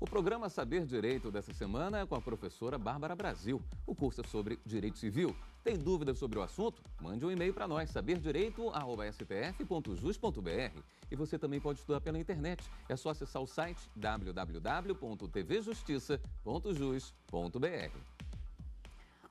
O programa Saber Direito dessa semana é com a professora Bárbara Brasil. O curso é sobre direito civil. Tem dúvidas sobre o assunto? Mande um e-mail para nós, saberdireito@stf.jus.br. E você também pode estudar pela internet. É só acessar o site www.tvjustiça.jus.br.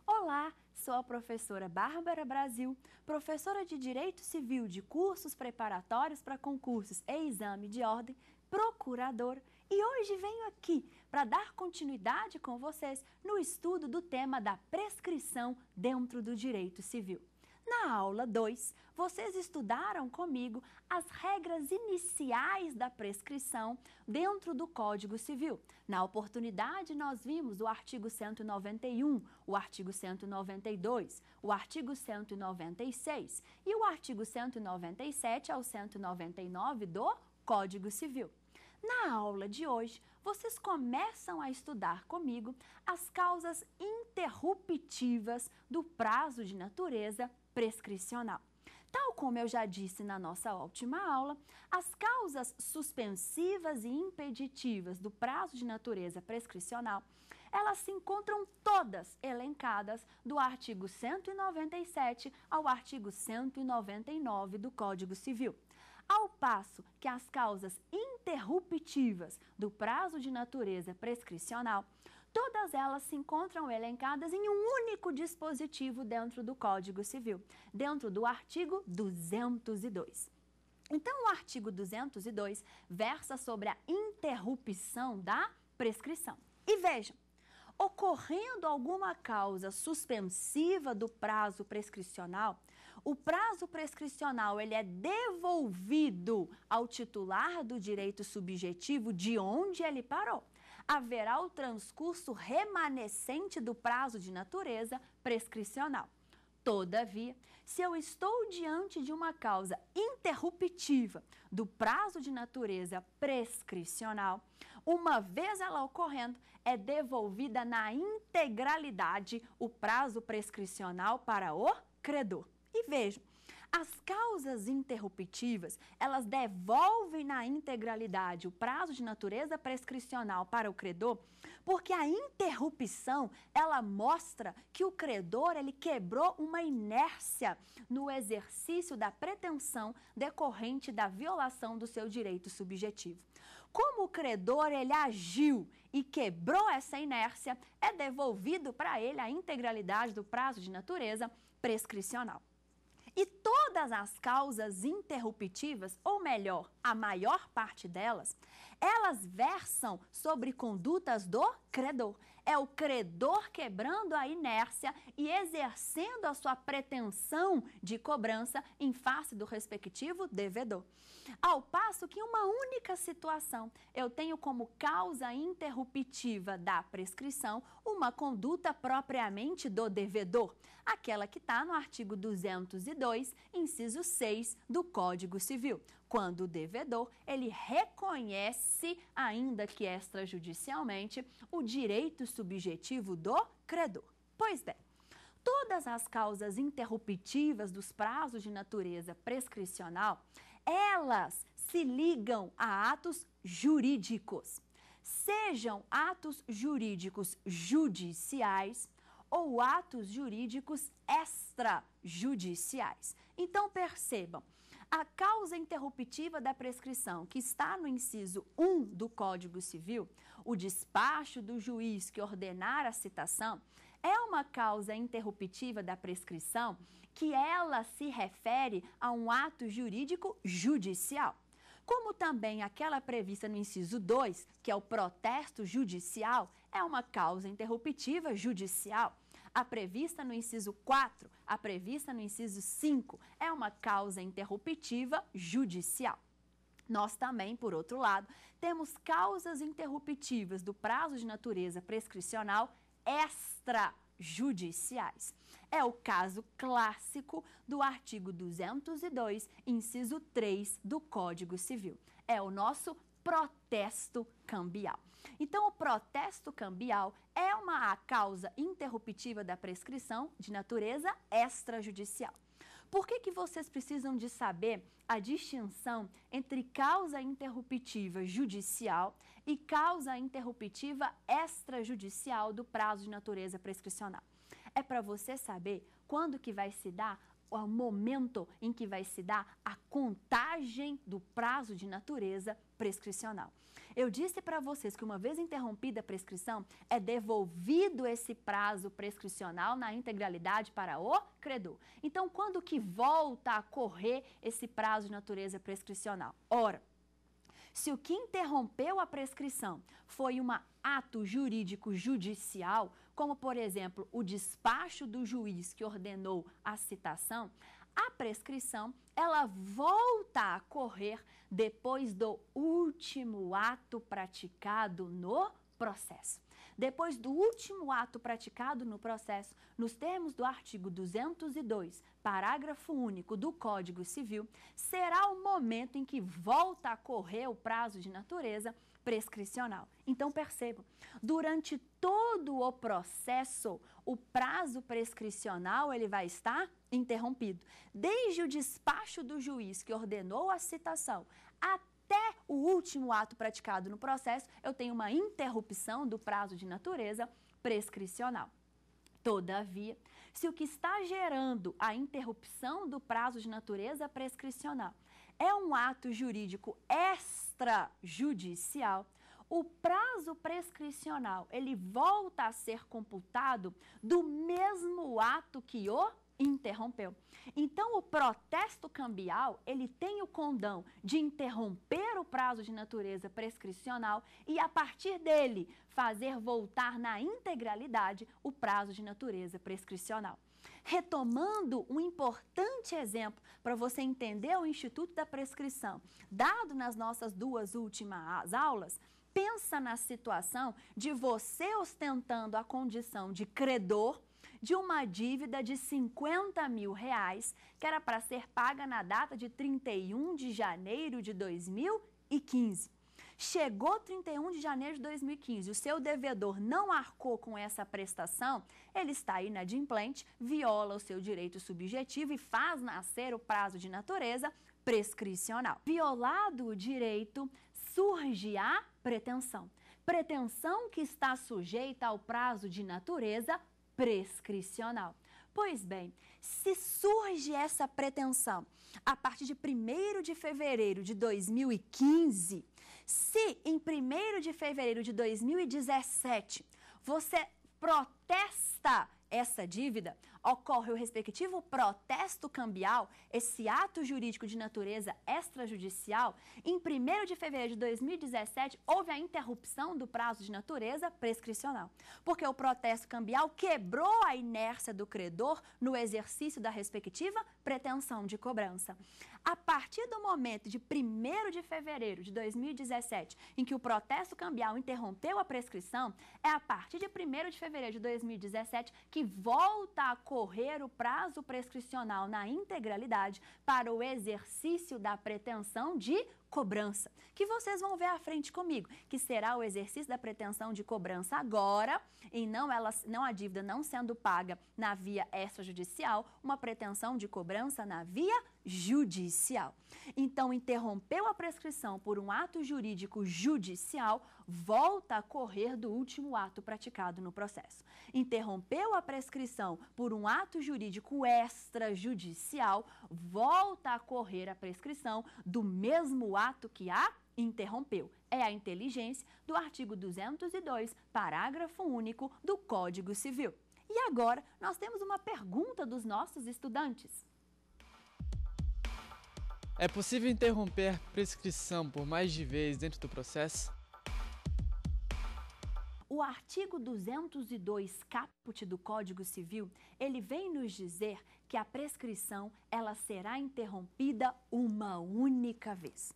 Olá, sou a professora Bárbara Brasil, professora de Direito Civil de cursos preparatórios para concursos e exame de ordem, Procurador. E hoje venho aqui para dar continuidade com vocês no estudo do tema da prescrição dentro do direito civil. Na aula 2, vocês estudaram comigo as regras iniciais da prescrição dentro do Código Civil. Na oportunidade, nós vimos o artigo 191, o artigo 192, o artigo 196 e o artigo 197 ao 199 do Código Civil. Na aula de hoje, vocês começam a estudar comigo as causas interruptivas do prazo de natureza prescricional. Tal como eu já disse na nossa última aula, as causas suspensivas e impeditivas do prazo de natureza prescricional, elas se encontram todas elencadas do artigo 197 ao artigo 199 do Código Civil. Ao passo que as causas impeditivas interruptivas do prazo de natureza prescricional, todas elas se encontram elencadas em um único dispositivo dentro do Código Civil, dentro do artigo 202. Então, o artigo 202 versa sobre a interrupção da prescrição. E vejam, ocorrendo alguma causa suspensiva do prazo prescricional, o prazo prescricional ele é devolvido ao titular do direito subjetivo de onde ele parou. Haverá o transcurso remanescente do prazo de natureza prescricional. Todavia, se eu estou diante de uma causa interruptiva do prazo de natureza prescricional, uma vez ela ocorrendo, é devolvida na integralidade o prazo prescricional para o credor. E vejam, as causas interruptivas, elas devolvem na integralidade o prazo de natureza prescricional para o credor, porque a interrupção, ela mostra que o credor, ele quebrou uma inércia no exercício da pretensão decorrente da violação do seu direito subjetivo. Como o credor, ele agiu e quebrou essa inércia, é devolvido para ele a integralidade do prazo de natureza prescricional. E todas as causas interruptivas, ou melhor, a maior parte delas, elas versam sobre condutas do credor é o credor quebrando a inércia e exercendo a sua pretensão de cobrança em face do respectivo devedor. Ao passo que em uma única situação eu tenho como causa interruptiva da prescrição uma conduta propriamente do devedor, aquela que está no artigo 202, inciso 6 do Código Civil quando o devedor ele reconhece, ainda que extrajudicialmente, o direito subjetivo do credor. Pois bem, todas as causas interruptivas dos prazos de natureza prescricional, elas se ligam a atos jurídicos, sejam atos jurídicos judiciais ou atos jurídicos extrajudiciais. Então percebam, a causa interruptiva da prescrição, que está no inciso 1 do Código Civil, o despacho do juiz que ordenar a citação, é uma causa interruptiva da prescrição que ela se refere a um ato jurídico judicial como também aquela prevista no inciso 2, que é o protesto judicial, é uma causa interruptiva judicial a prevista no inciso 4, a prevista no inciso 5, é uma causa interruptiva judicial. Nós também, por outro lado, temos causas interruptivas do prazo de natureza prescricional extrajudiciais. É o caso clássico do artigo 202, inciso 3 do Código Civil. É o nosso protesto cambial. Então, o protesto cambial é uma causa interruptiva da prescrição de natureza extrajudicial. Por que, que vocês precisam de saber a distinção entre causa interruptiva judicial e causa interruptiva extrajudicial do prazo de natureza prescricional? É para você saber quando que vai se dar o momento em que vai se dar a contagem do prazo de natureza prescricional. Eu disse para vocês que uma vez interrompida a prescrição, é devolvido esse prazo prescricional na integralidade para o credor. Então, quando que volta a correr esse prazo de natureza prescricional? Ora, se o que interrompeu a prescrição foi um ato jurídico judicial, como por exemplo o despacho do juiz que ordenou a citação, a prescrição ela volta a correr depois do último ato praticado no processo. Depois do último ato praticado no processo, nos termos do artigo 202, parágrafo único do Código Civil, será o momento em que volta a correr o prazo de natureza prescricional. Então percebam, durante todo o processo, o prazo prescricional ele vai estar interrompido, desde o despacho do juiz que ordenou a citação até até o último ato praticado no processo, eu tenho uma interrupção do prazo de natureza prescricional. Todavia, se o que está gerando a interrupção do prazo de natureza prescricional é um ato jurídico extrajudicial, o prazo prescricional ele volta a ser computado do mesmo ato que o interrompeu. Então, o protesto cambial, ele tem o condão de interromper o prazo de natureza prescricional e, a partir dele, fazer voltar na integralidade o prazo de natureza prescricional. Retomando um importante exemplo para você entender o Instituto da Prescrição, dado nas nossas duas últimas aulas, pensa na situação de você ostentando a condição de credor de uma dívida de 50 mil reais, que era para ser paga na data de 31 de janeiro de 2015. Chegou 31 de janeiro de 2015, o seu devedor não arcou com essa prestação, ele está inadimplente, viola o seu direito subjetivo e faz nascer o prazo de natureza prescricional. Violado o direito, surge a pretensão. Pretensão que está sujeita ao prazo de natureza prescricional. Pois bem, se surge essa pretensão a partir de 1 de fevereiro de 2015, se em 1 de fevereiro de 2017 você protesta essa dívida, ocorre o respectivo protesto cambial, esse ato jurídico de natureza extrajudicial, em 1 de fevereiro de 2017 houve a interrupção do prazo de natureza prescricional, porque o protesto cambial quebrou a inércia do credor no exercício da respectiva pretensão de cobrança. A partir do momento de 1 de fevereiro de 2017, em que o protesto cambial interrompeu a prescrição, é a partir de 1 de fevereiro de 2017 que volta a correr o prazo prescricional na integralidade para o exercício da pretensão de cobrança, que vocês vão ver à frente comigo, que será o exercício da pretensão de cobrança agora, e não ela não a dívida não sendo paga na via extrajudicial, uma pretensão de cobrança na via judicial. Então, interrompeu a prescrição por um ato jurídico judicial, volta a correr do último ato praticado no processo. Interrompeu a prescrição por um ato jurídico extrajudicial, volta a correr a prescrição do mesmo ato que a interrompeu. É a inteligência do artigo 202, parágrafo único do Código Civil. E agora nós temos uma pergunta dos nossos estudantes. É possível interromper a prescrição por mais de vez dentro do processo? O artigo 202 caput do Código Civil, ele vem nos dizer que a prescrição ela será interrompida uma única vez.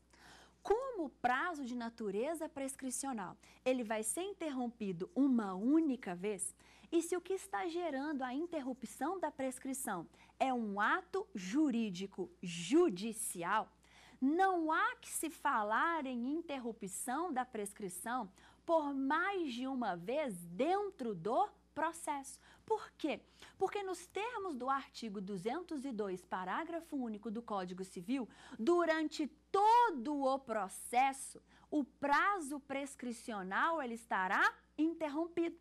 Como o prazo de natureza prescricional, ele vai ser interrompido uma única vez, e se o que está gerando a interrupção da prescrição é um ato jurídico judicial, não há que se falar em interrupção da prescrição por mais de uma vez dentro do processo. Por quê? Porque nos termos do artigo 202, parágrafo único do Código Civil, durante todo o processo, o prazo prescricional ele estará interrompido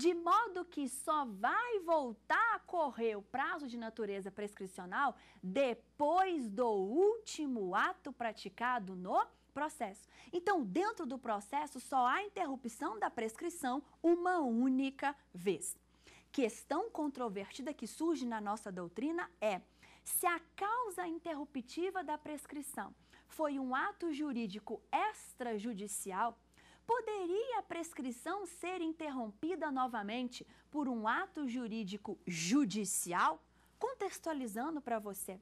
de modo que só vai voltar a correr o prazo de natureza prescricional depois do último ato praticado no processo. Então, dentro do processo, só há interrupção da prescrição uma única vez. Questão controvertida que surge na nossa doutrina é se a causa interruptiva da prescrição foi um ato jurídico extrajudicial, poderia a prescrição ser interrompida novamente por um ato jurídico judicial? Contextualizando para você,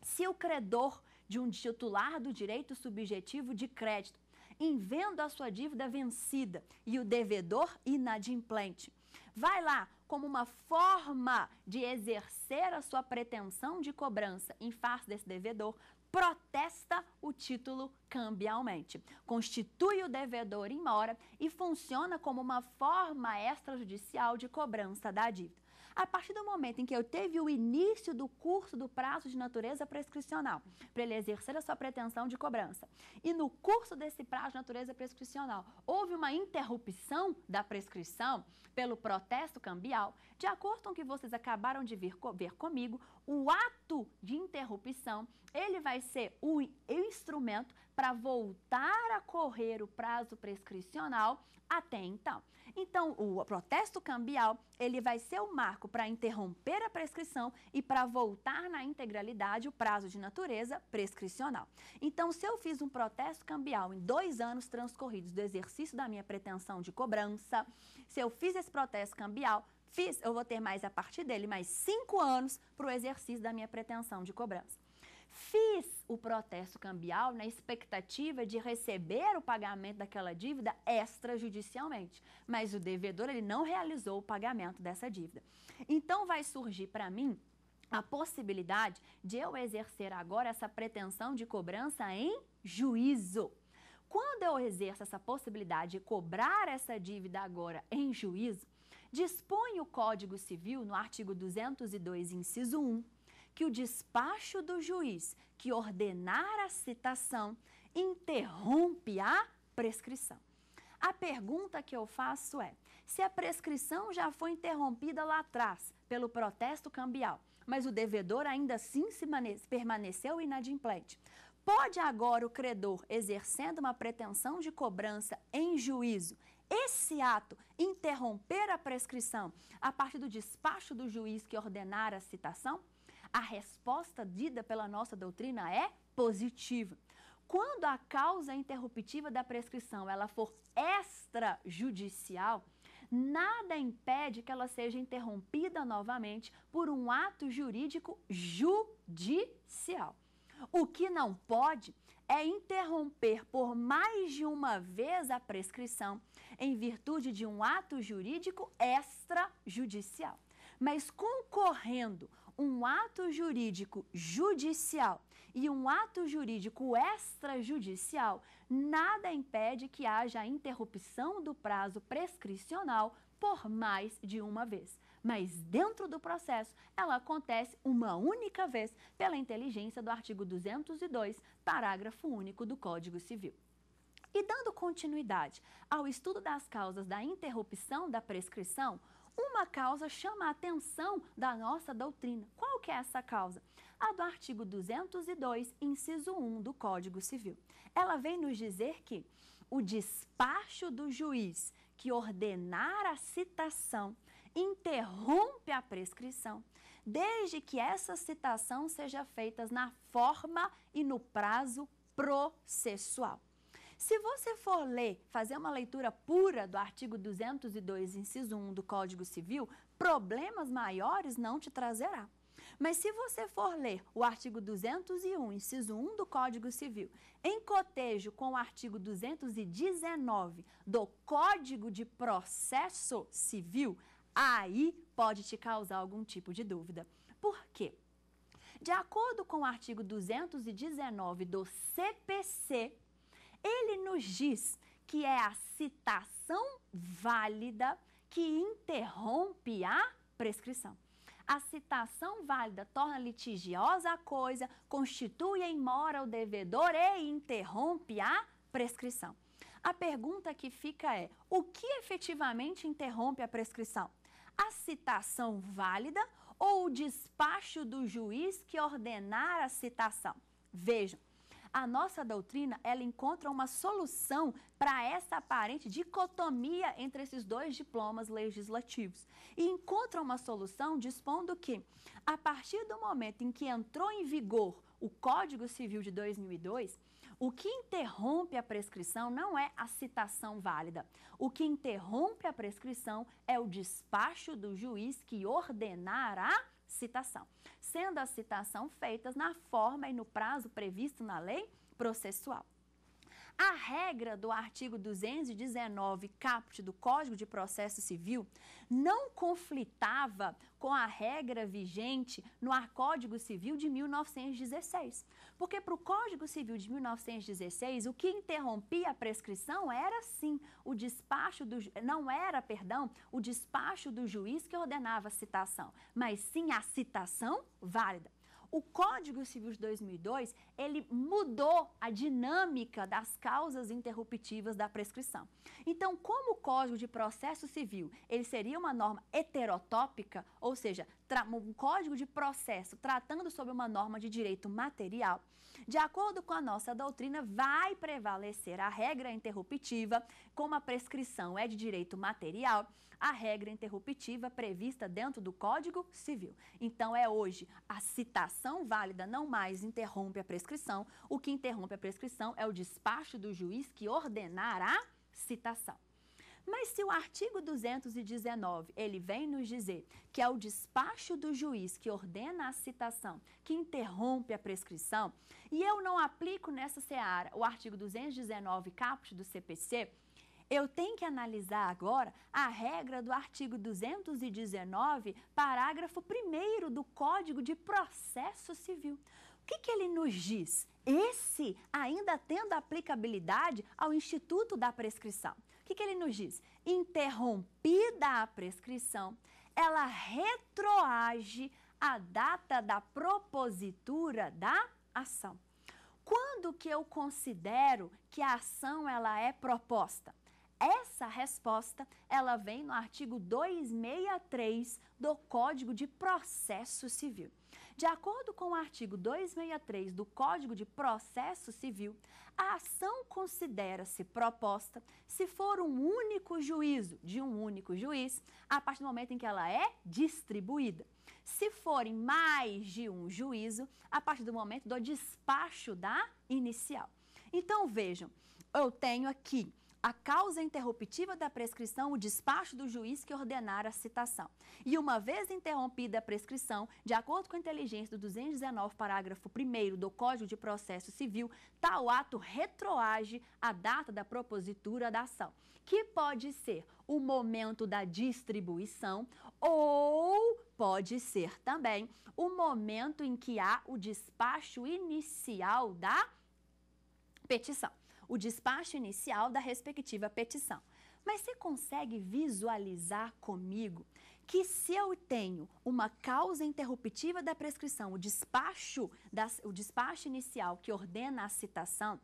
se o credor de um titular do direito subjetivo de crédito, em vendo a sua dívida vencida e o devedor inadimplente, vai lá como uma forma de exercer a sua pretensão de cobrança em face desse devedor, protesta o título cambialmente, constitui o devedor em mora e funciona como uma forma extrajudicial de cobrança da dívida. A partir do momento em que eu teve o início do curso do prazo de natureza prescricional, para ele exercer a sua pretensão de cobrança, e no curso desse prazo de natureza prescricional houve uma interrupção da prescrição pelo protesto cambial, de acordo com o que vocês acabaram de ver, ver comigo, o ato de interrupção, ele vai ser o instrumento para voltar a correr o prazo prescricional até então. Então, o protesto cambial, ele vai ser o marco para interromper a prescrição e para voltar na integralidade o prazo de natureza prescricional. Então, se eu fiz um protesto cambial em dois anos transcorridos do exercício da minha pretensão de cobrança, se eu fiz esse protesto cambial, Fiz, eu vou ter mais a partir dele mais cinco anos para o exercício da minha pretensão de cobrança. Fiz o protesto cambial na expectativa de receber o pagamento daquela dívida extrajudicialmente, mas o devedor ele não realizou o pagamento dessa dívida. Então vai surgir para mim a possibilidade de eu exercer agora essa pretensão de cobrança em juízo. Quando eu exerço essa possibilidade de cobrar essa dívida agora em juízo, dispõe o Código Civil, no artigo 202, inciso 1, que o despacho do juiz que ordenar a citação interrompe a prescrição. A pergunta que eu faço é: se a prescrição já foi interrompida lá atrás pelo protesto cambial, mas o devedor ainda assim permaneceu inadimplente, pode agora o credor, exercendo uma pretensão de cobrança em juízo, esse ato, interromper a prescrição a partir do despacho do juiz que ordenar a citação, a resposta dita pela nossa doutrina é positiva. Quando a causa interruptiva da prescrição ela for extrajudicial, nada impede que ela seja interrompida novamente por um ato jurídico judicial. O que não pode é interromper por mais de uma vez a prescrição em virtude de um ato jurídico extrajudicial. Mas concorrendo um ato jurídico judicial e um ato jurídico extrajudicial, nada impede que haja a interrupção do prazo prescricional por mais de uma vez mas dentro do processo ela acontece uma única vez pela inteligência do artigo 202, parágrafo único do Código Civil. E dando continuidade ao estudo das causas da interrupção da prescrição, uma causa chama a atenção da nossa doutrina. Qual que é essa causa? A do artigo 202, inciso 1 do Código Civil. Ela vem nos dizer que o despacho do juiz que ordenar a citação interrompe a prescrição, desde que essas citação seja feitas na forma e no prazo processual. Se você for ler, fazer uma leitura pura do artigo 202, inciso 1 do Código Civil, problemas maiores não te trazerá. Mas se você for ler o artigo 201, inciso 1 do Código Civil, em cotejo com o artigo 219 do Código de Processo Civil, aí pode te causar algum tipo de dúvida. Por quê? De acordo com o artigo 219 do CPC, ele nos diz que é a citação válida que interrompe a prescrição. A citação válida torna litigiosa a coisa, constitui em mora o devedor e interrompe a prescrição. A pergunta que fica é: o que efetivamente interrompe a prescrição? a citação válida ou o despacho do juiz que ordenar a citação. Vejam, a nossa doutrina ela encontra uma solução para essa aparente dicotomia entre esses dois diplomas legislativos e encontra uma solução dispondo que a partir do momento em que entrou em vigor o Código Civil de 2002, o que interrompe a prescrição não é a citação válida. O que interrompe a prescrição é o despacho do juiz que ordenará citação, sendo a citação feitas na forma e no prazo previsto na lei processual. A regra do artigo 219, caput do Código de Processo Civil, não conflitava com a regra vigente no Código Civil de 1916. Porque para o Código Civil de 1916, o que interrompia a prescrição era sim o despacho do não era, perdão, o despacho do juiz que ordenava a citação, mas sim a citação válida. O Código Civil de 2002, ele mudou a dinâmica das causas interruptivas da prescrição. Então, como o Código de Processo Civil, ele seria uma norma heterotópica, ou seja, um código de processo tratando sobre uma norma de direito material, de acordo com a nossa doutrina, vai prevalecer a regra interruptiva, como a prescrição é de direito material, a regra interruptiva prevista dentro do Código Civil. Então é hoje a citação válida não mais interrompe a prescrição, o que interrompe a prescrição é o despacho do juiz que ordenar a citação. Mas se o artigo 219, ele vem nos dizer que é o despacho do juiz que ordena a citação, que interrompe a prescrição, e eu não aplico nessa seara o artigo 219, caput do CPC, eu tenho que analisar agora a regra do artigo 219, parágrafo 1 do Código de Processo Civil. O que, que ele nos diz? Esse ainda tendo aplicabilidade ao Instituto da Prescrição. O que, que ele nos diz? Interrompida a prescrição, ela retroage a data da propositura da ação. Quando que eu considero que a ação ela é proposta? Essa resposta, ela vem no artigo 263 do Código de Processo Civil. De acordo com o artigo 263 do Código de Processo Civil, a ação considera-se proposta se for um único juízo de um único juiz, a partir do momento em que ela é distribuída. Se forem mais de um juízo, a partir do momento do despacho da inicial. Então vejam, eu tenho aqui a causa interruptiva da prescrição o despacho do juiz que ordenar a citação. E uma vez interrompida a prescrição, de acordo com a inteligência do 219, parágrafo 1 do Código de Processo Civil, tal ato retroage a data da propositura da ação, que pode ser o momento da distribuição ou pode ser também o momento em que há o despacho inicial da petição o despacho inicial da respectiva petição. Mas você consegue visualizar comigo que se eu tenho uma causa interruptiva da prescrição, o despacho, das, o despacho inicial que ordena a citação,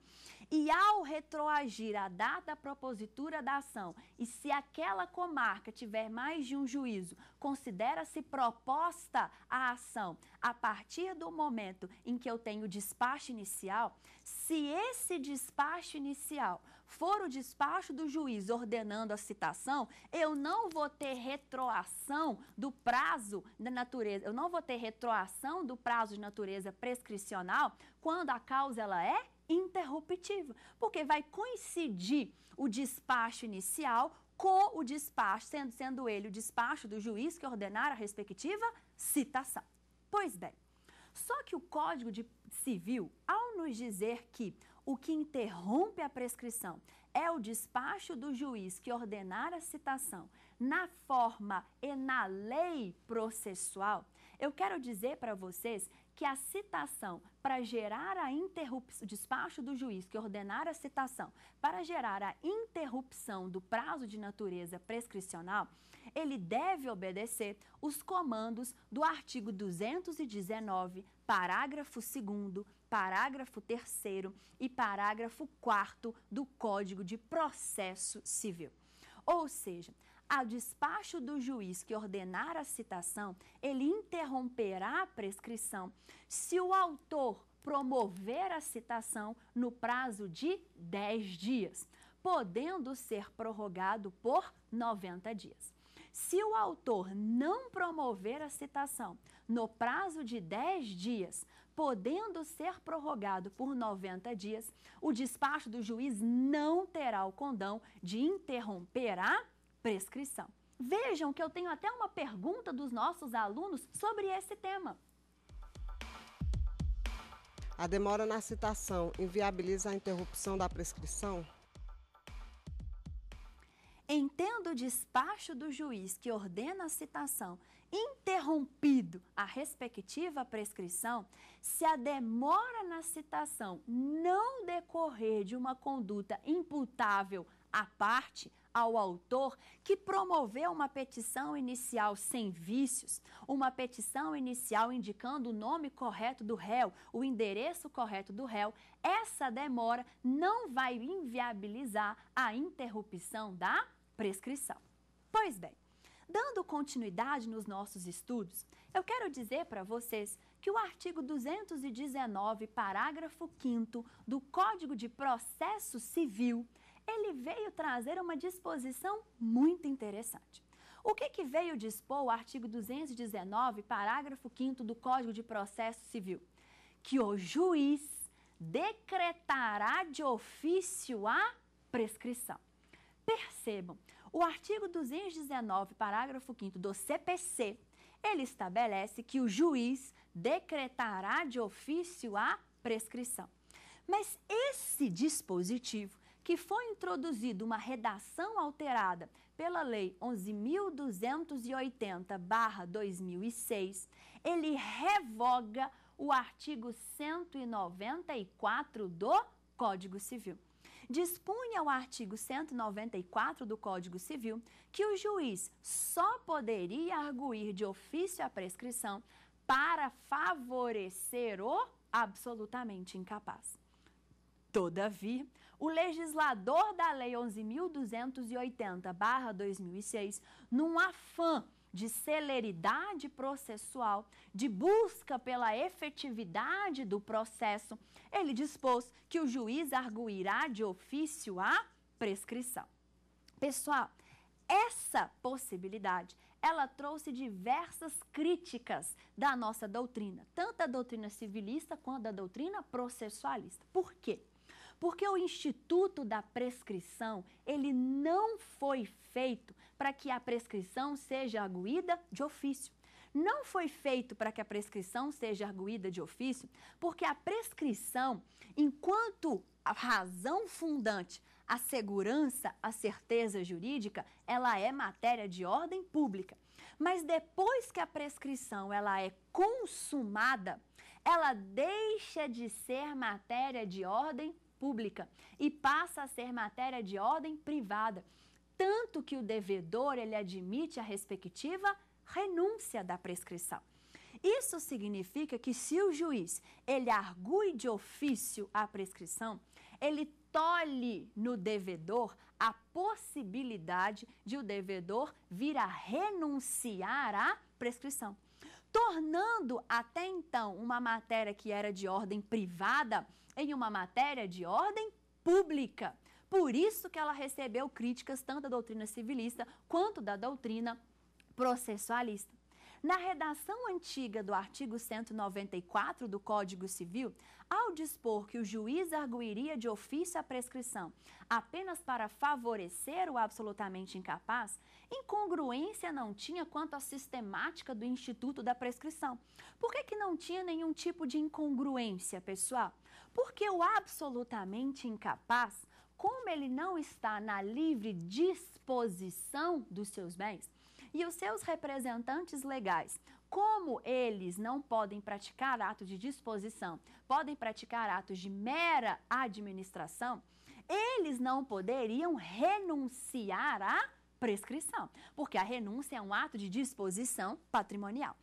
e ao retroagir a data propositura da ação, e se aquela comarca tiver mais de um juízo, considera-se proposta a ação a partir do momento em que eu tenho o despacho inicial, se esse despacho inicial for o despacho do juiz ordenando a citação, eu não vou ter retroação do prazo da natureza, eu não vou ter retroação do prazo de natureza prescricional quando a causa ela é interrompida porque vai coincidir o despacho inicial com o despacho, sendo, sendo ele o despacho do juiz que ordenar a respectiva citação. Pois bem, só que o Código de Civil, ao nos dizer que o que interrompe a prescrição é o despacho do juiz que ordenar a citação na forma e na lei processual, eu quero dizer para vocês que a citação para gerar a interrupção, o despacho do juiz que ordenar a citação para gerar a interrupção do prazo de natureza prescricional, ele deve obedecer os comandos do artigo 219, parágrafo 2 parágrafo 3 e parágrafo 4 do Código de Processo Civil. Ou seja, a despacho do juiz que ordenar a citação, ele interromperá a prescrição se o autor promover a citação no prazo de 10 dias, podendo ser prorrogado por 90 dias. Se o autor não promover a citação no prazo de 10 dias, podendo ser prorrogado por 90 dias, o despacho do juiz não terá o condão de interromper a prescrição. Vejam que eu tenho até uma pergunta dos nossos alunos sobre esse tema. A demora na citação inviabiliza a interrupção da prescrição? Entendo o despacho do juiz que ordena a citação interrompido a respectiva prescrição se a demora na citação não decorrer de uma conduta imputável à parte, ao autor que promoveu uma petição inicial sem vícios, uma petição inicial indicando o nome correto do réu, o endereço correto do réu, essa demora não vai inviabilizar a interrupção da prescrição. Pois bem, dando continuidade nos nossos estudos, eu quero dizer para vocês que o artigo 219, parágrafo 5 do Código de Processo Civil ele veio trazer uma disposição muito interessante. O que, que veio dispor o artigo 219, parágrafo 5 do Código de Processo Civil? Que o juiz decretará de ofício a prescrição. Percebam, o artigo 219, parágrafo 5 do CPC, ele estabelece que o juiz decretará de ofício a prescrição. Mas esse dispositivo que foi introduzida uma redação alterada pela Lei 11.280-2006, ele revoga o artigo 194 do Código Civil. Dispunha o artigo 194 do Código Civil que o juiz só poderia arguir de ofício a prescrição para favorecer o absolutamente incapaz. Todavia, o legislador da Lei 11.280-2006, num afã de celeridade processual, de busca pela efetividade do processo, ele dispôs que o juiz arguirá de ofício a prescrição. Pessoal, essa possibilidade ela trouxe diversas críticas da nossa doutrina, tanto a doutrina civilista quanto a doutrina processualista. Por quê? Porque o instituto da prescrição, ele não foi feito para que a prescrição seja arguída de ofício. Não foi feito para que a prescrição seja arguída de ofício, porque a prescrição, enquanto a razão fundante, a segurança, a certeza jurídica, ela é matéria de ordem pública. Mas depois que a prescrição ela é consumada, ela deixa de ser matéria de ordem pública e passa a ser matéria de ordem privada, tanto que o devedor ele admite a respectiva renúncia da prescrição. Isso significa que se o juiz ele argue de ofício a prescrição, ele tolhe no devedor a possibilidade de o devedor vir a renunciar à prescrição, tornando até então uma matéria que era de ordem privada em uma matéria de ordem pública. Por isso que ela recebeu críticas tanto da doutrina civilista quanto da doutrina processualista. Na redação antiga do artigo 194 do Código Civil, ao dispor que o juiz arguiria de ofício a prescrição apenas para favorecer o absolutamente incapaz, incongruência não tinha quanto à sistemática do Instituto da Prescrição. Por que, que não tinha nenhum tipo de incongruência, pessoal? Porque o absolutamente incapaz, como ele não está na livre disposição dos seus bens, e os seus representantes legais, como eles não podem praticar ato de disposição, podem praticar atos de mera administração, eles não poderiam renunciar à prescrição, porque a renúncia é um ato de disposição patrimonial.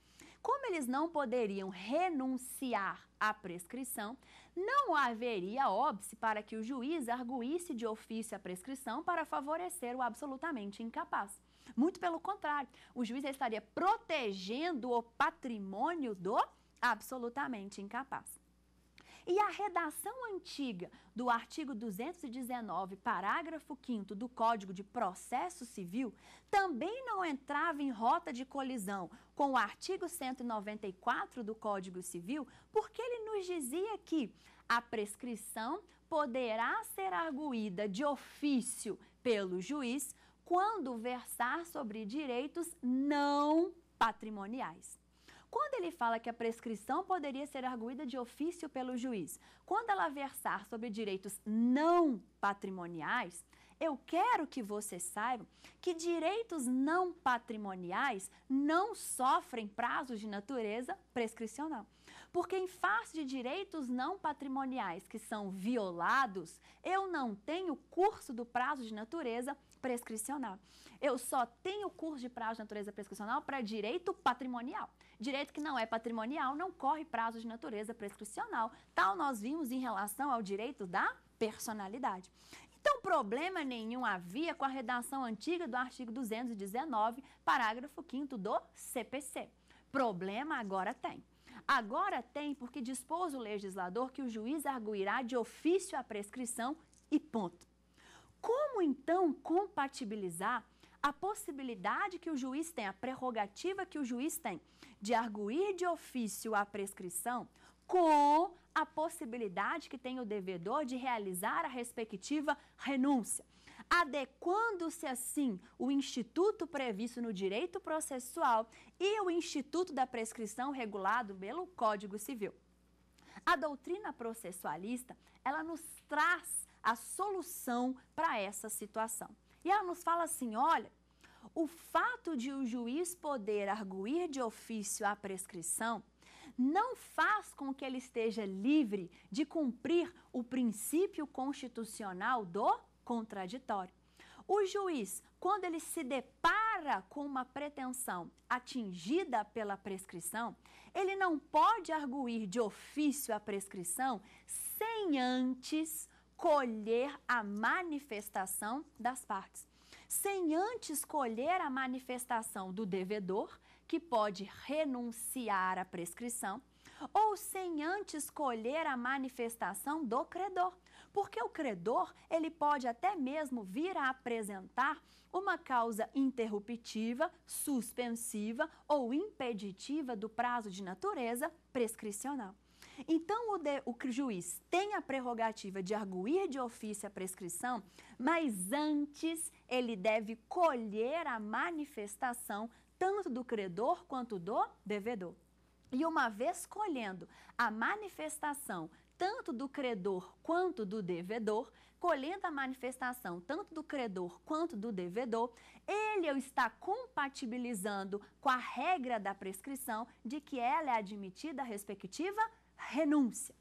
Como eles não poderiam renunciar à prescrição, não haveria óbice para que o juiz arguísse de ofício a prescrição para favorecer o absolutamente incapaz. Muito pelo contrário, o juiz estaria protegendo o patrimônio do absolutamente incapaz. E a redação antiga do artigo 219, parágrafo 5 do Código de Processo Civil também não entrava em rota de colisão com o artigo 194 do Código Civil, porque ele nos dizia que a prescrição poderá ser arguída de ofício pelo juiz quando versar sobre direitos não patrimoniais. Quando ele fala que a prescrição poderia ser arguída de ofício pelo juiz, quando ela versar sobre direitos não patrimoniais, eu quero que você saiba que direitos não patrimoniais não sofrem prazos de natureza prescricional. Porque em face de direitos não patrimoniais que são violados, eu não tenho curso do prazo de natureza prescricional. Eu só tenho curso de prazo de natureza prescricional para direito patrimonial. Direito que não é patrimonial não corre prazo de natureza prescricional. Tal nós vimos em relação ao direito da personalidade. Então, problema nenhum havia com a redação antiga do artigo 219, parágrafo 5 do CPC. Problema agora tem. Agora tem porque dispôs o legislador que o juiz arguirá de ofício a prescrição e ponto. Como então compatibilizar a possibilidade que o juiz tem, a prerrogativa que o juiz tem de arguir de ofício a prescrição com a possibilidade que tem o devedor de realizar a respectiva renúncia, adequando-se assim o instituto previsto no direito processual e o instituto da prescrição regulado pelo Código Civil. A doutrina processualista, ela nos traz a solução para essa situação. E ela nos fala assim: olha, o fato de o juiz poder arguir de ofício a prescrição não faz com que ele esteja livre de cumprir o princípio constitucional do contraditório. O juiz, quando ele se depara com uma pretensão atingida pela prescrição, ele não pode arguir de ofício a prescrição sem antes colher a manifestação das partes, sem antes colher a manifestação do devedor, que pode renunciar à prescrição, ou sem antes colher a manifestação do credor, porque o credor ele pode até mesmo vir a apresentar uma causa interruptiva, suspensiva ou impeditiva do prazo de natureza prescricional. Então, o, de, o juiz tem a prerrogativa de arguir de ofício a prescrição, mas antes ele deve colher a manifestação tanto do credor quanto do devedor. E uma vez colhendo a manifestação tanto do credor quanto do devedor, colhendo a manifestação tanto do credor quanto do devedor, ele está compatibilizando com a regra da prescrição de que ela é admitida a respectiva renúncia.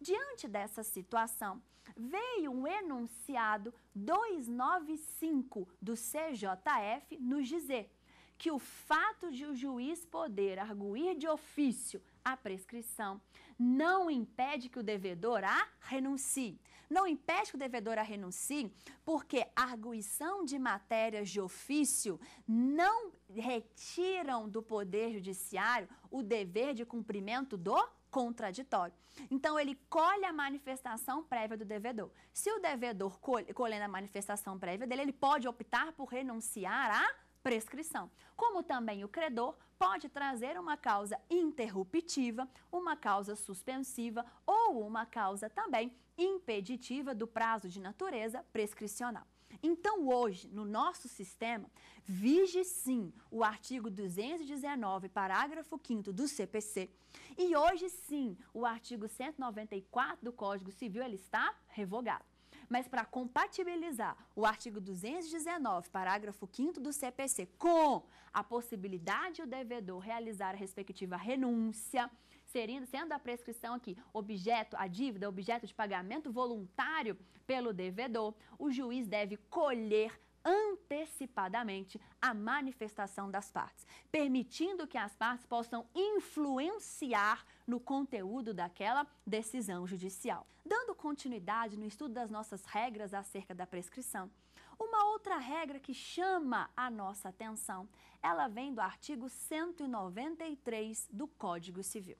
Diante dessa situação, veio um enunciado 295 do CJF nos dizer que o fato de o juiz poder arguir de ofício a prescrição não impede que o devedor a renuncie. Não impede que o devedor a renuncie, porque a arguição de matérias de ofício não retiram do poder judiciário o dever de cumprimento do contraditório. Então, ele colhe a manifestação prévia do devedor. Se o devedor colhendo a manifestação prévia dele, ele pode optar por renunciar à prescrição. Como também o credor pode trazer uma causa interruptiva, uma causa suspensiva ou uma causa também impeditiva do prazo de natureza prescricional. Então, hoje, no nosso sistema, vige sim o artigo 219, parágrafo 5 do CPC, e hoje sim o artigo 194 do Código Civil ele está revogado. Mas para compatibilizar o artigo 219, parágrafo 5 do CPC, com a possibilidade do devedor realizar a respectiva renúncia, serindo, sendo a prescrição aqui objeto, a dívida, objeto de pagamento voluntário pelo devedor, o juiz deve colher antecipadamente a manifestação das partes, permitindo que as partes possam influenciar no conteúdo daquela decisão judicial. Dando continuidade no estudo das nossas regras acerca da prescrição, uma outra regra que chama a nossa atenção, ela vem do artigo 193 do Código Civil.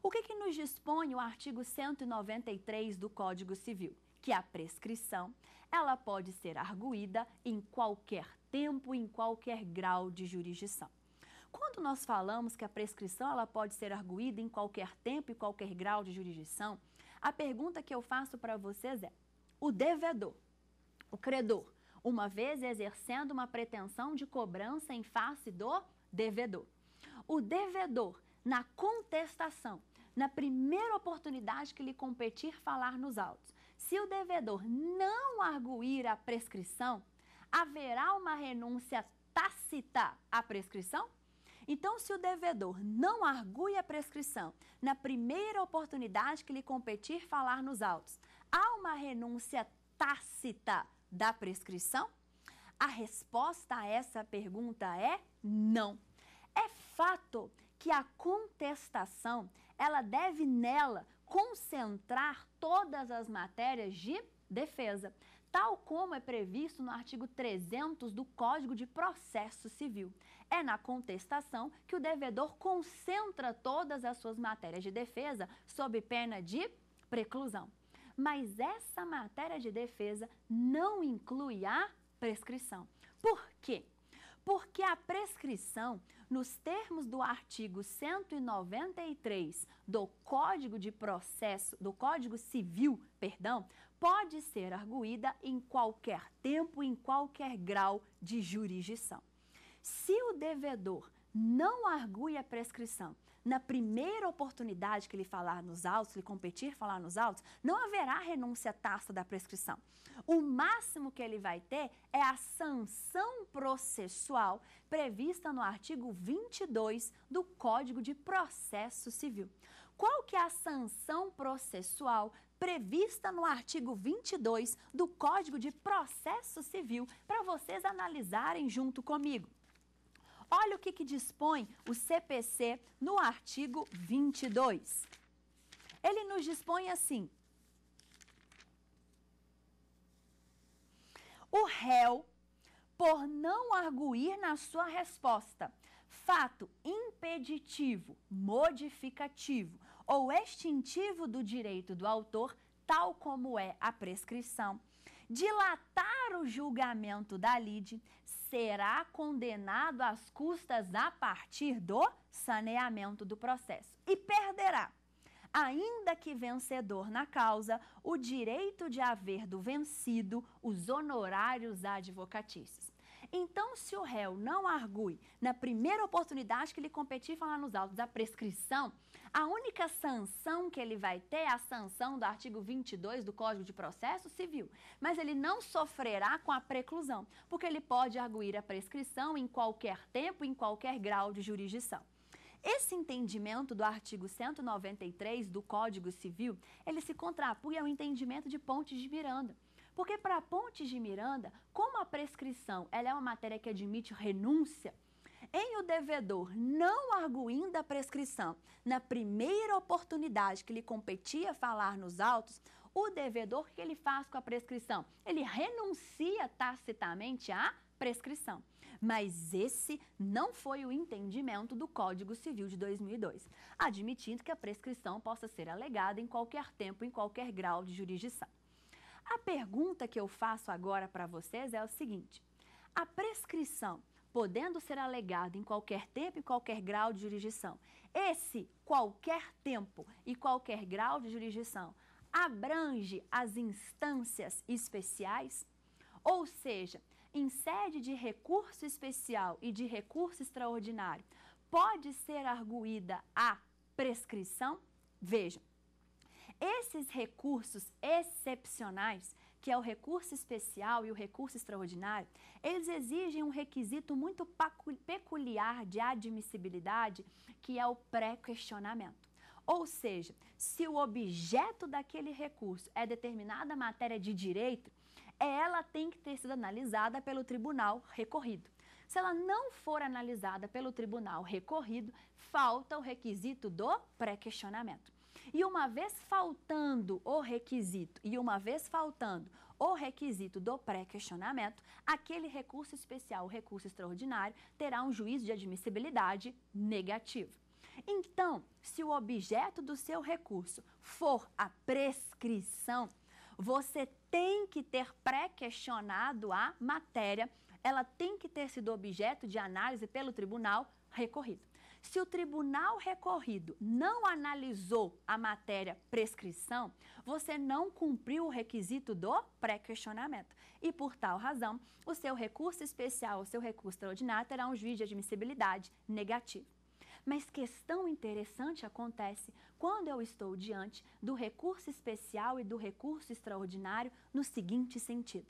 O que, que nos dispõe o artigo 193 do Código Civil? Que a prescrição, ela pode ser arguída em qualquer tempo, em qualquer grau de jurisdição. Quando nós falamos que a prescrição ela pode ser arguída em qualquer tempo e qualquer grau de jurisdição, a pergunta que eu faço para vocês é: o devedor, o credor, uma vez exercendo uma pretensão de cobrança em face do devedor, o devedor, na contestação, na primeira oportunidade que lhe competir falar nos autos. Se o devedor não arguir a prescrição, haverá uma renúncia tácita à prescrição? Então, se o devedor não argui a prescrição na primeira oportunidade que lhe competir falar nos autos, há uma renúncia tácita da prescrição? A resposta a essa pergunta é não. É fato que a contestação, ela deve nela concentrar todas as matérias de defesa, tal como é previsto no artigo 300 do Código de Processo Civil. É na contestação que o devedor concentra todas as suas matérias de defesa sob pena de preclusão. Mas essa matéria de defesa não inclui a prescrição. Por quê? porque a prescrição, nos termos do artigo 193 do Código de Processo, do Código Civil, perdão, pode ser arguída em qualquer tempo, em qualquer grau de jurisdição. Se o devedor não argue a prescrição na primeira oportunidade que ele falar nos autos, ele competir, falar nos autos, não haverá renúncia taça da prescrição. O máximo que ele vai ter é a sanção processual prevista no artigo 22 do Código de Processo Civil. Qual que é a sanção processual prevista no artigo 22 do Código de Processo Civil para vocês analisarem junto comigo? Olha o que, que dispõe o CPC no artigo 22. Ele nos dispõe assim: o réu, por não arguir na sua resposta fato impeditivo, modificativo ou extintivo do direito do autor, tal como é a prescrição, dilatar o julgamento da lide será condenado às custas a partir do saneamento do processo e perderá, ainda que vencedor na causa, o direito de haver do vencido os honorários advocatícios. Então, se o réu não argue na primeira oportunidade que lhe competir falar nos autos da prescrição, a única sanção que ele vai ter é a sanção do artigo 22 do Código de Processo Civil, mas ele não sofrerá com a preclusão, porque ele pode arguir a prescrição em qualquer tempo, em qualquer grau de jurisdição. Esse entendimento do artigo 193 do Código Civil, ele se contrapõe ao entendimento de Pontes de Miranda porque para Pontes de Miranda, como a prescrição ela é uma matéria que admite renúncia, em o devedor não arguindo a prescrição na primeira oportunidade que lhe competia falar nos autos, o devedor que ele faz com a prescrição? Ele renuncia tacitamente à prescrição. Mas esse não foi o entendimento do Código Civil de 2002, admitindo que a prescrição possa ser alegada em qualquer tempo, em qualquer grau de jurisdição. A pergunta que eu faço agora para vocês é o seguinte: a prescrição, podendo ser alegada em qualquer tempo e qualquer grau de jurisdição, esse qualquer tempo e qualquer grau de jurisdição abrange as instâncias especiais? Ou seja, em sede de recurso especial e de recurso extraordinário, pode ser arguída a prescrição? Vejam, esses recursos excepcionais, que é o recurso especial e o recurso extraordinário, eles exigem um requisito muito peculiar de admissibilidade, que é o pré-questionamento. Ou seja, se o objeto daquele recurso é determinada matéria de direito, ela tem que ter sido analisada pelo tribunal recorrido. Se ela não for analisada pelo tribunal recorrido, falta o requisito do pré-questionamento. E uma vez faltando o requisito, e uma vez faltando o requisito do pré-questionamento, aquele recurso especial, o recurso extraordinário, terá um juízo de admissibilidade negativo. Então, se o objeto do seu recurso for a prescrição, você tem que ter pré-questionado a matéria, ela tem que ter sido objeto de análise pelo tribunal recorrido. Se o tribunal recorrido não analisou a matéria prescrição, você não cumpriu o requisito do pré-questionamento. E por tal razão, o seu recurso especial, o seu recurso extraordinário terá um juiz de admissibilidade negativo. Mas questão interessante acontece quando eu estou diante do recurso especial e do recurso extraordinário no seguinte sentido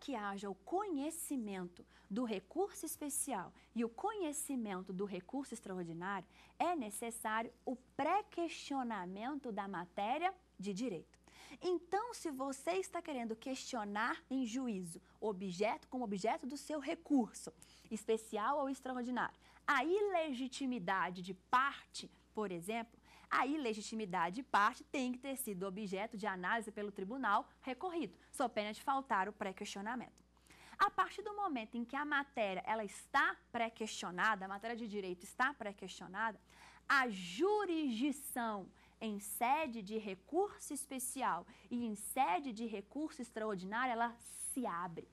que haja o conhecimento do recurso especial e o conhecimento do recurso extraordinário, é necessário o pré-questionamento da matéria de direito. Então, se você está querendo questionar em juízo objeto como objeto do seu recurso, especial ou extraordinário, a ilegitimidade de parte, por exemplo, a ilegitimidade parte tem que ter sido objeto de análise pelo tribunal recorrido, Só pena de faltar o pré-questionamento. A partir do momento em que a matéria ela está pré-questionada, a matéria de direito está pré-questionada, a jurisdição em sede de recurso especial e em sede de recurso extraordinário, ela se abre.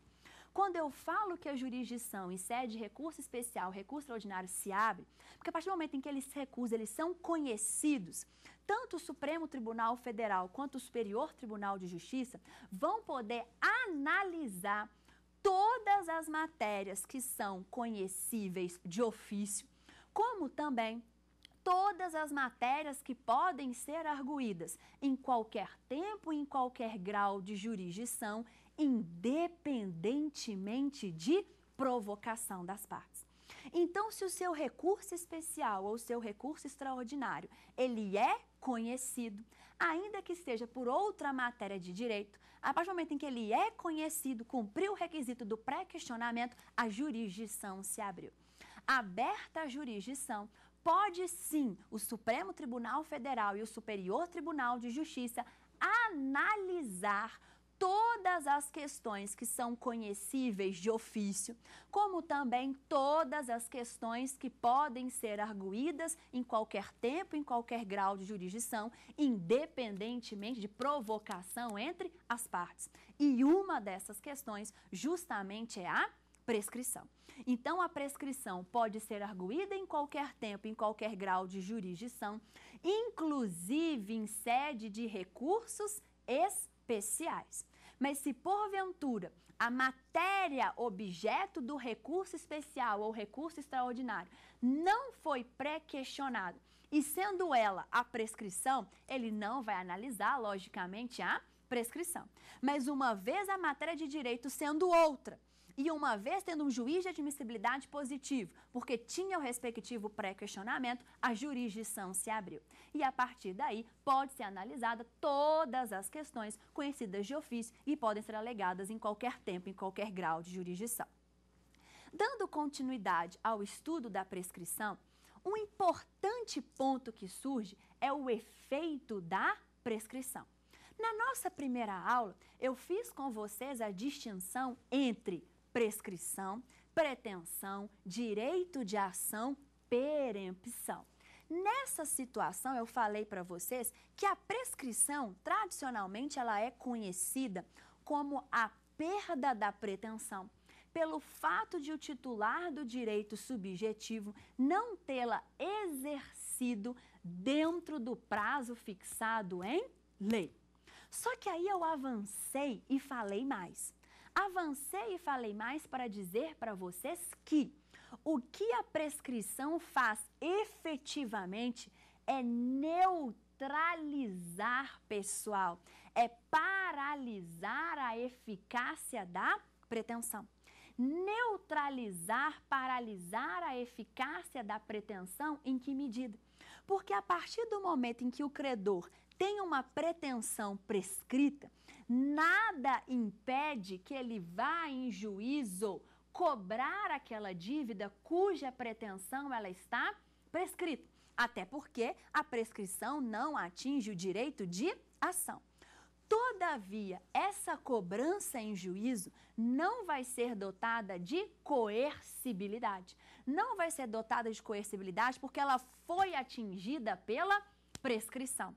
Quando eu falo que a jurisdição em sede de recurso especial, recurso extraordinário se abre, porque a partir do momento em que eles recusam, eles são conhecidos, tanto o Supremo Tribunal Federal quanto o Superior Tribunal de Justiça vão poder analisar todas as matérias que são conhecíveis de ofício, como também todas as matérias que podem ser arguídas em qualquer tempo, em qualquer grau de jurisdição independentemente de provocação das partes. Então, se o seu recurso especial ou o seu recurso extraordinário, ele é conhecido, ainda que seja por outra matéria de direito, a partir do momento em que ele é conhecido, cumpriu o requisito do pré-questionamento, a jurisdição se abriu. Aberta a jurisdição, pode sim o Supremo Tribunal Federal e o Superior Tribunal de Justiça analisar todas as questões que são conhecíveis de ofício, como também todas as questões que podem ser arguídas em qualquer tempo, em qualquer grau de jurisdição, independentemente de provocação entre as partes. E uma dessas questões justamente é a prescrição. Então, a prescrição pode ser arguída em qualquer tempo, em qualquer grau de jurisdição, inclusive em sede de recursos ex especiais. Mas se porventura a matéria objeto do recurso especial ou recurso extraordinário não foi pré-questionado, e sendo ela a prescrição, ele não vai analisar logicamente a prescrição. Mas uma vez a matéria de direito sendo outra, e uma vez tendo um juiz de admissibilidade positivo, porque tinha o respectivo pré-questionamento, a jurisdição se abriu. E a partir daí, pode ser analisada todas as questões conhecidas de ofício e podem ser alegadas em qualquer tempo, em qualquer grau de jurisdição. Dando continuidade ao estudo da prescrição, um importante ponto que surge é o efeito da prescrição. Na nossa primeira aula, eu fiz com vocês a distinção entre prescrição, pretensão, direito de ação, perempção. Nessa situação, eu falei para vocês que a prescrição, tradicionalmente, ela é conhecida como a perda da pretensão, pelo fato de o titular do direito subjetivo não tê-la exercido dentro do prazo fixado em lei. Só que aí eu avancei e falei mais. Avancei e falei mais para dizer para vocês que o que a prescrição faz efetivamente é neutralizar, pessoal, é paralisar a eficácia da pretensão. Neutralizar, paralisar a eficácia da pretensão em que medida? Porque a partir do momento em que o credor tem uma pretensão prescrita, nada impede que ele vá em juízo cobrar aquela dívida cuja pretensão ela está prescrita, até porque a prescrição não atinge o direito de ação. Todavia, essa cobrança em juízo não vai ser dotada de coercibilidade. Não vai ser dotada de coercibilidade porque ela foi atingida pela prescrição.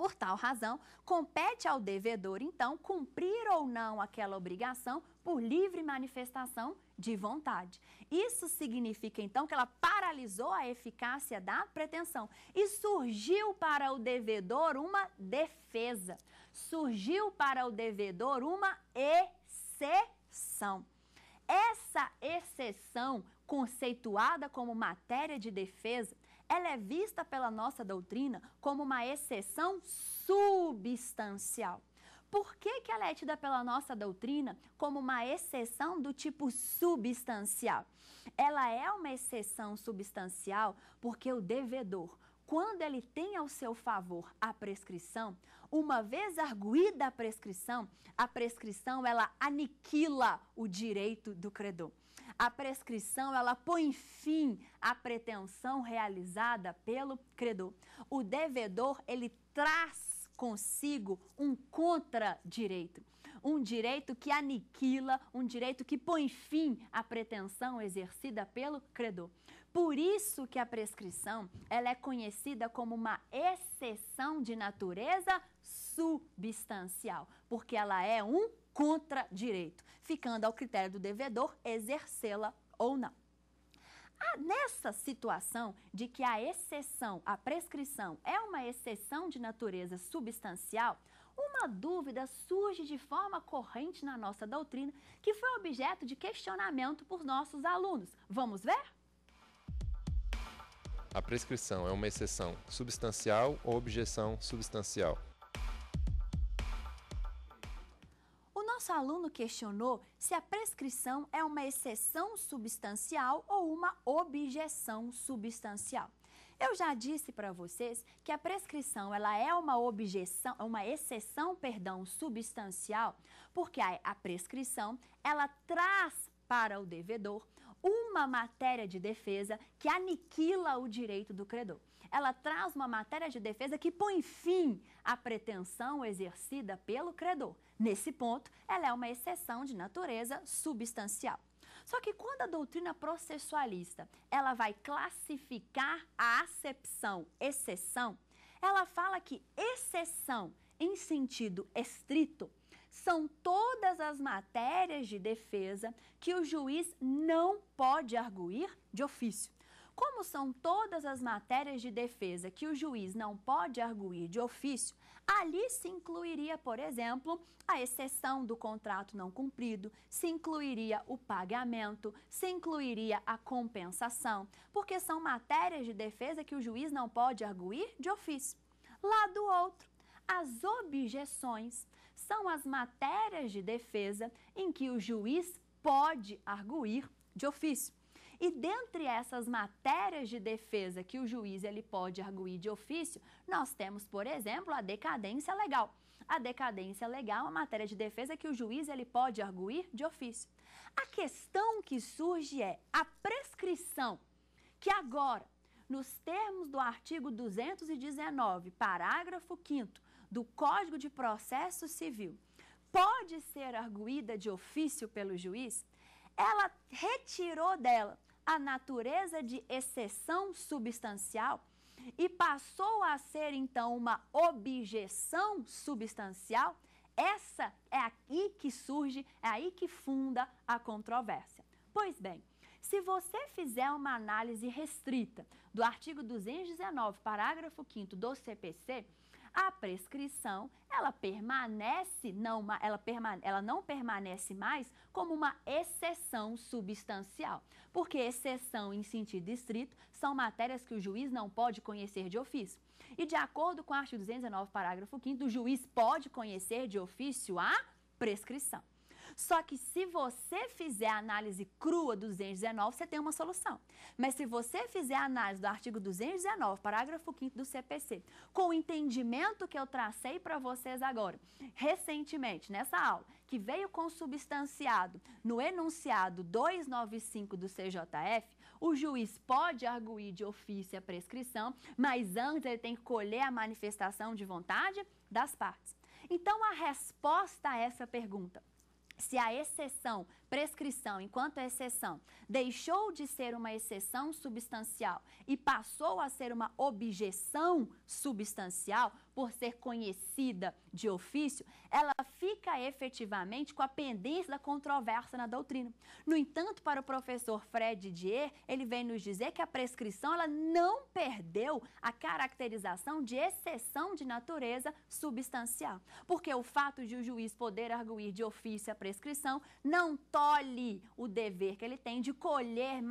Por tal razão, compete ao devedor, então, cumprir ou não aquela obrigação por livre manifestação de vontade. Isso significa, então, que ela paralisou a eficácia da pretensão e surgiu para o devedor uma defesa, surgiu para o devedor uma exceção. Essa exceção, conceituada como matéria de defesa, ela é vista pela nossa doutrina como uma exceção substancial. Por que, que ela é tida pela nossa doutrina como uma exceção do tipo substancial? Ela é uma exceção substancial porque o devedor, quando ele tem ao seu favor a prescrição, uma vez arguída a prescrição, a prescrição ela aniquila o direito do credor. A prescrição, ela põe fim à pretensão realizada pelo credor. O devedor, ele traz consigo um contradireito, um direito que aniquila, um direito que põe fim à pretensão exercida pelo credor. Por isso que a prescrição ela é conhecida como uma exceção de natureza substancial, porque ela é um contra direito, ficando ao critério do devedor exercê-la ou não. Ah, nessa situação de que a exceção, a prescrição, é uma exceção de natureza substancial, uma dúvida surge de forma corrente na nossa doutrina que foi objeto de questionamento por nossos alunos. Vamos ver? A prescrição é uma exceção substancial ou objeção substancial? Nosso aluno questionou se a prescrição é uma exceção substancial ou uma objeção substancial. Eu já disse para vocês que a prescrição ela é uma objeção, uma exceção, perdão, substancial, porque a, a prescrição ela traz para o devedor uma matéria de defesa que aniquila o direito do credor ela traz uma matéria de defesa que põe fim à pretensão exercida pelo credor. Nesse ponto, ela é uma exceção de natureza substancial. Só que quando a doutrina processualista, ela vai classificar a acepção exceção, ela fala que exceção em sentido estrito são todas as matérias de defesa que o juiz não pode arguir de ofício. Como são todas as matérias de defesa que o juiz não pode arguir de ofício, ali se incluiria, por exemplo, a exceção do contrato não cumprido, se incluiria o pagamento, se incluiria a compensação, porque são matérias de defesa que o juiz não pode arguir de ofício. Lá do outro, as objeções são as matérias de defesa em que o juiz pode arguir de ofício. E dentre essas matérias de defesa que o juiz ele pode arguir de ofício, nós temos, por exemplo, a decadência legal. A decadência legal é uma matéria de defesa que o juiz ele pode arguir de ofício. A questão que surge é a prescrição, que agora, nos termos do artigo 219, parágrafo 5 do Código de Processo Civil, pode ser arguída de ofício pelo juiz, ela retirou dela a natureza de exceção substancial e passou a ser então uma objeção substancial, essa é aí que surge, é aí que funda a controvérsia. Pois bem, se você fizer uma análise restrita do artigo 219, parágrafo 5 do CPC, a prescrição ela permanece não ela, ela não permanece mais como uma exceção substancial, porque exceção em sentido estrito são matérias que o juiz não pode conhecer de ofício. E de acordo com o artigo 219, parágrafo 5 o juiz pode conhecer de ofício a prescrição. Só que se você fizer a análise crua do 219, você tem uma solução. Mas se você fizer a análise do artigo 219, parágrafo 5 do CPC, com o entendimento que eu tracei para vocês agora, recentemente, nessa aula, que veio consubstanciado no enunciado 295 do CJF, o juiz pode arguir de ofício a prescrição, mas antes ele tem que colher a manifestação de vontade das partes. Então, a resposta a essa pergunta, se a exceção prescrição, enquanto é exceção deixou de ser uma exceção substancial e passou a ser uma objeção substancial, por ser conhecida de ofício, ela fica efetivamente com a pendência da controvérsia na doutrina. No entanto, para o professor Fred Dier, ele vem nos dizer que a prescrição ela não perdeu a caracterização de exceção de natureza substancial, porque o fato de o juiz poder arguir de ofício a prescrição não torna tolhe o dever que ele tem de colher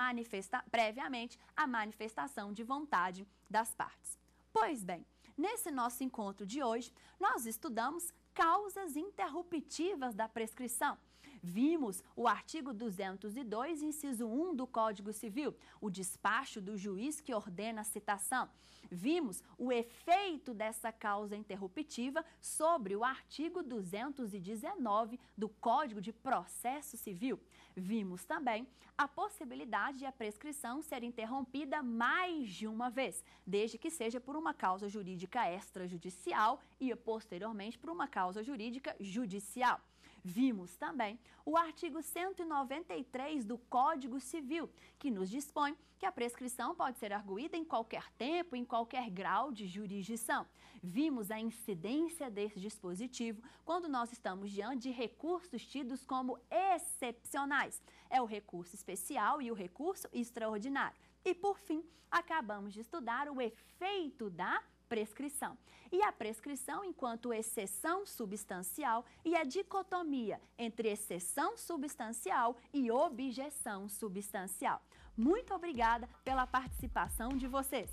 previamente a manifestação de vontade das partes. Pois bem, nesse nosso encontro de hoje, nós estudamos causas interruptivas da prescrição Vimos o artigo 202, inciso 1 do Código Civil, o despacho do juiz que ordena a citação. Vimos o efeito dessa causa interruptiva sobre o artigo 219 do Código de Processo Civil. Vimos também a possibilidade de a prescrição ser interrompida mais de uma vez, desde que seja por uma causa jurídica extrajudicial e posteriormente por uma causa jurídica judicial. Vimos também o artigo 193 do Código Civil, que nos dispõe que a prescrição pode ser arguída em qualquer tempo, em qualquer grau de jurisdição. Vimos a incidência desse dispositivo quando nós estamos diante de recursos tidos como excepcionais. É o recurso especial e o recurso extraordinário. E, por fim, acabamos de estudar o efeito da prescrição. E a prescrição, enquanto exceção substancial, e a dicotomia entre exceção substancial e objeção substancial. Muito obrigada pela participação de vocês.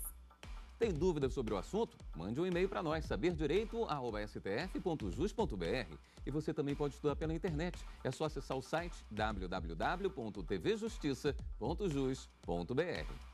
Tem dúvidas sobre o assunto? Mande um e-mail para nós, saberdireito.stf.jus.br. E você também pode estudar pela internet. É só acessar o site www.tvjustiça.jus.br.